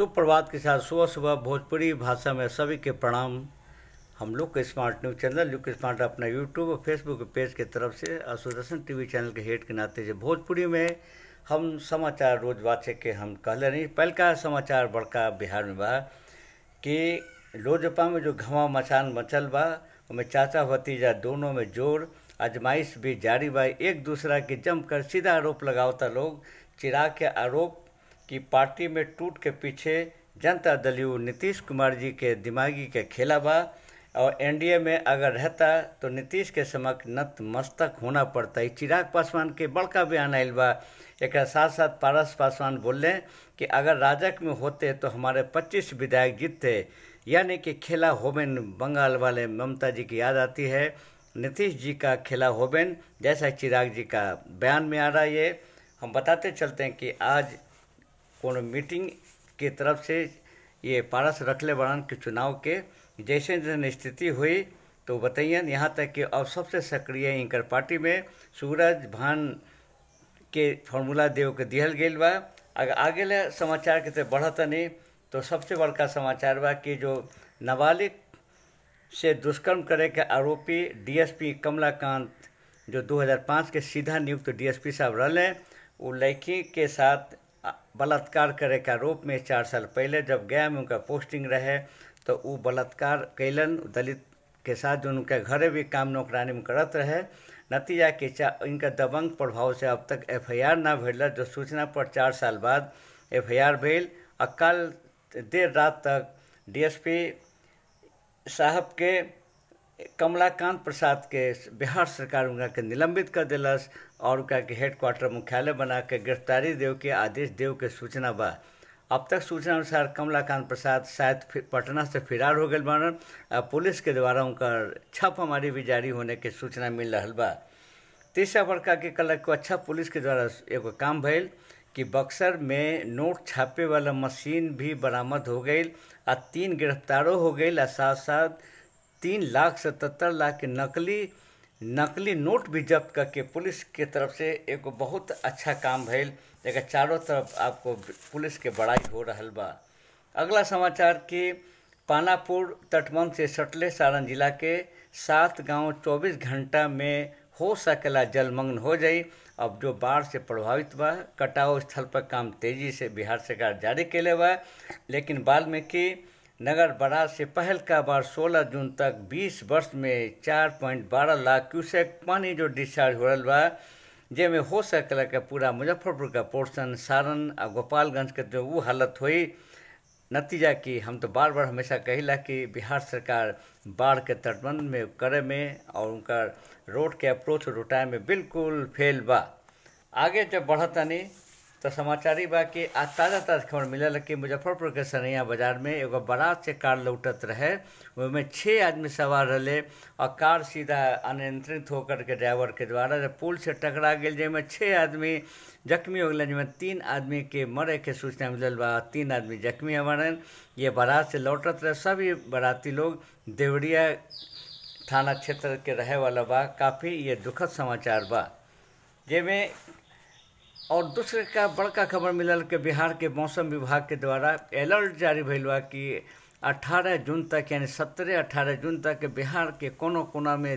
सुप्रभात के साथ सुबह सुबह भोजपुरी भाषा में सभी के प्रणाम हम लोग के smart news channel look smart अपना यूट्यूब और फेसबुक पेज के तरफ से और सुदर्शन टीवी चैनल के हेड के नाते से भोजपुरी में हम समाचार रोज वाचे के हम कहले नहीं पहल का समाचार बड़का बिहार में बा कि लोजपा में जो घवा मचान मचल बा उनमें चाचा भतीजा दोनों में जोर आजमाइश भी जारी बा एक दूसरा के जमकर सीधा आरोप लगावता लोग चिराग के आरोप कि पार्टी में टूट के पीछे जनता दल यू नीतीश कुमार जी के दिमागी के खेला बा और एनडीए में अगर रहता तो नीतीश के समक्ष नतमस्तक होना पड़ता है चिराग पासवान के बड़का बयान आयल बा एक साथ साथ पारस पासवान बोलें कि अगर राजक में होते तो हमारे 25 विधायक जीतते यानी कि खेला होबेन बंगाल वाले ममता जी की याद आती है नीतीश जी का खेला होबेन जैसा चिराग जी का बयान में आ रहा है ये हम बताते चलते हैं कि आज को मीटिंग के तरफ से ये पारस रखले बड़ान के चुनाव के जैसे जैसे स्थिति हुई तो बताइए यहाँ तक कि अब सबसे सक्रिय इंकर पार्टी में सूरज भान के फॉर्मूला देव के दिहल गई बा अगर आगे ले समाचार के बढ़त नहीं तो सबसे बड़का समाचार बा कि जो नाबालिग से दुष्कर्म करे के आरोपी डीएसपी कमलाकांत जो 2005 के सीधा नियुक्त डीएसपी साहब रहें वो लड़की के साथ बलात्कार करे का आरोप में चार साल पहले जब गया में उनका पोस्टिंग रहे तो वो बलात्कार कैलन दलित के साथ जो उनके घर भी काम नौकरानी में करत रहे नतीजा के चा इनका दबंग प्रभाव से अब तक एफआईआर ना भेल जो सूचना पर चार साल बाद एफआईआर भेल और कल देर रात तक डीएसपी साहब के कमलाकांत प्रसाद के बिहार सरकार उनका निलंबित कर दिलस और उनका के हेडक्वार्टर मुख्यालय बना के गिरफ्तारी देव के आदेश देव के सूचना बा अब तक सूचना अनुसार कमलाकांत प्रसाद शायद पटना से फिरार हो गए बनन पुलिस के द्वारा उनका छापामारी भी जारी होने के सूचना मिल रहा बा तीसरा बड़का के कल को अच्छा पुलिस के द्वारा एगो काम भेल कि बक्सर में नोट छापे वाला मशीन भी बरामद हो गई आ तीन गिरफ्तारों हो गई आ साथ साथ तीन लाख सतहत्तर लाख के नकली नकली नोट भी जब्त करके पुलिस के तरफ से एक बहुत अच्छा काम है एक चारों तरफ आपको पुलिस के बड़ाई हो रहा बा अगला समाचार कि पानापुर तटबंध से सटले सारण जिला के सात गांव 24 घंटा में हो सकेला जलमग्न हो जाए अब जो बाढ़ से प्रभावित बा कटाव स्थल पर काम तेजी से बिहार सरकार जारी कैले बा लेकिन बाद में कि नगर बराज से पहल का बार 16 जून तक 20 वर्ष में चार पॉइंट बारह लाख क्यूसेक पानी जो डिस्चार्ज हो रहा बा जेमें हो सकल के पूरा मुजफ्फरपुर का पोर्सन सारण और गोपालगंज के जो वो हालत हुई नतीजा कि हम तो बार बार हमेशा कहिला कि बिहार सरकार बाढ़ के तटबंध में करे में और उनका रोड के अप्रोच रोटाए में बिल्कुल फेल बा आगे जब बढ़तनी तो समाचारी बा कि आज ताज़ा ताज़ा खबर मिलल कि मुजफ्फरपुर के सरैया बाजार में एगो बड़ा से कार लौटत रहे वहीं छः आदमी सवार रहे और कार सीधा अनियंत्रित होकर के ड्राइवर के द्वारा जब पुल से टकरा गया जैमें छः आदमी जख्मी हो गए जिसमें तीन आदमी के मरे के सूचना मिलल बा तीन आदमी जख्मी हमारे ये बारात से लौटत रहे सभी बाराती लोग देवरिया थाना क्षेत्र के रहे वाला बा काफ़ी ये दुखद समाचार बा जैमें और दूसरे का बड़का खबर मिलल कि बिहार के मौसम विभाग के द्वारा अलर्ट जारी भइल हुआ कि 18 जून तक यानी सत्रह अठारह जून तक बिहार के कोनो कोना में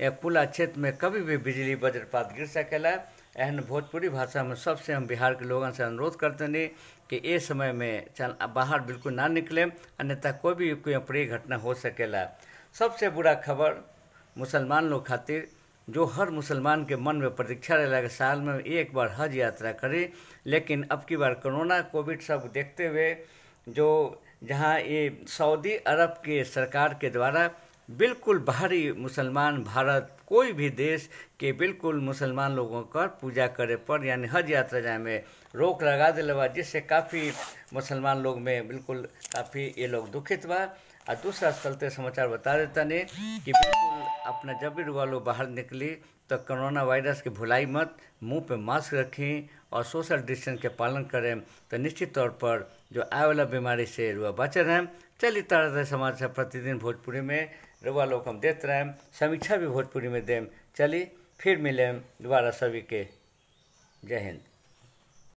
या कुला क्षेत्र में कभी भी बिजली वज्रपात गिर सकेला एहन भोजपुरी भाषा में सबसे हम बिहार के लोगों से अनुरोध करते हैं कि ये समय में चल बाहर बिल्कुल ना निकले अन्यथा कोई भी कोई अप्रिय घटना हो सकेला सबसे बुरा खबर मुसलमान लोग खातिर जो हर मुसलमान के मन में प्रतीक्षा रहेगा कि साल में एक बार हज यात्रा करें लेकिन अब की बार कोरोना कोविड सब देखते हुए जो जहाँ ये सऊदी अरब के सरकार के द्वारा बिल्कुल बाहरी मुसलमान भारत कोई भी देश के बिल्कुल मुसलमान लोगों का पूजा करे पर यानी हज यात्रा जाए में रोक लगा दिल बा जिससे काफ़ी मुसलमान लोग में बिल्कुल काफ़ी ये लोग दुखित बा और दूसरा चलते समाचार बता देता ने कि बिल्कुल अपना जब भी रुआ लोग बाहर निकली तो कोरोना वायरस के भुलाई मत मुंह पे मास्क रखें और सोशल डिस्टेंस के पालन करें तो निश्चित तौर पर जो आए वाला बीमारी से रुआ बचल हैं तरह तरह समाज समाचार प्रतिदिन भोजपुरी में रुआ लोग हम देते रहें समीक्षा भी भोजपुरी में दें चलिए फिर मिलें दोबारा सभी के जय हिंद